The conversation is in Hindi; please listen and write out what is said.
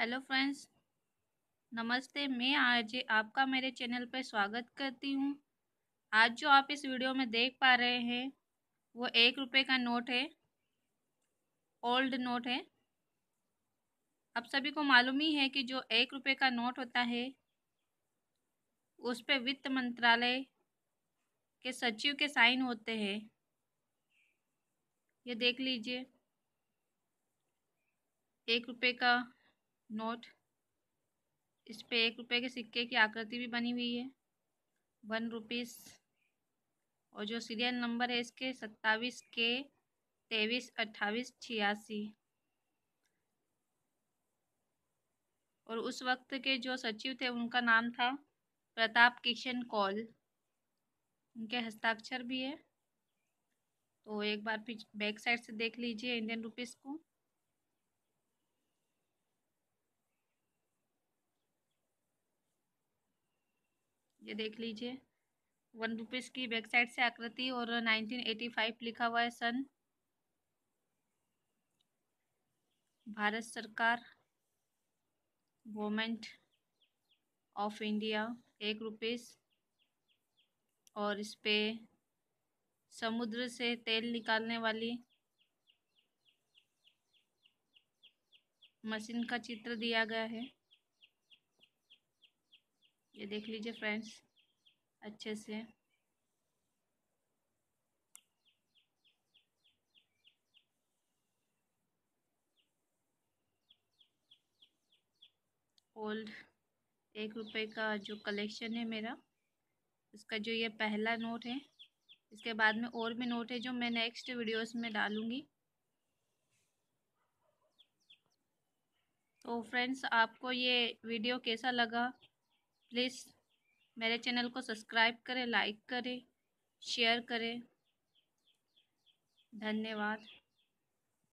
हेलो फ्रेंड्स नमस्ते मैं आज आपका मेरे चैनल पर स्वागत करती हूँ आज जो आप इस वीडियो में देख पा रहे हैं वो एक रुपये का नोट है ओल्ड नोट है आप सभी को मालूम ही है कि जो एक रुपये का नोट होता है उस पर वित्त मंत्रालय के सचिव के साइन होते हैं ये देख लीजिए एक रुपये का नोट इस पे एक रुपये के सिक्के की आकृति भी बनी हुई है वन रुपीज़ और जो सीरियल नंबर है इसके सत्ताईस के तेईस अट्ठाईस छियासी और उस वक्त के जो सचिव थे उनका नाम था प्रताप किशन कौल उनके हस्ताक्षर भी है तो एक बार फिर बैक साइड से देख लीजिए इंडियन रुपीज़ को ये देख लीजिए वन रुपीज़ की बैक साइड से आकृति और 1985 लिखा हुआ है सन भारत सरकार गवर्नमेंट ऑफ इंडिया एक रुपीज़ और इस पे समुद्र से तेल निकालने वाली मशीन का चित्र दिया गया है ये देख लीजिए फ्रेंड्स अच्छे से ओल्ड एक रुपए का जो कलेक्शन है मेरा उसका जो ये पहला नोट है इसके बाद में और भी नोट है जो मैं नेक्स्ट वीडियोस में डालूँगी तो फ्रेंड्स आपको ये वीडियो कैसा लगा प्लीज़ मेरे चैनल को सब्सक्राइब करें लाइक करें शेयर करें धन्यवाद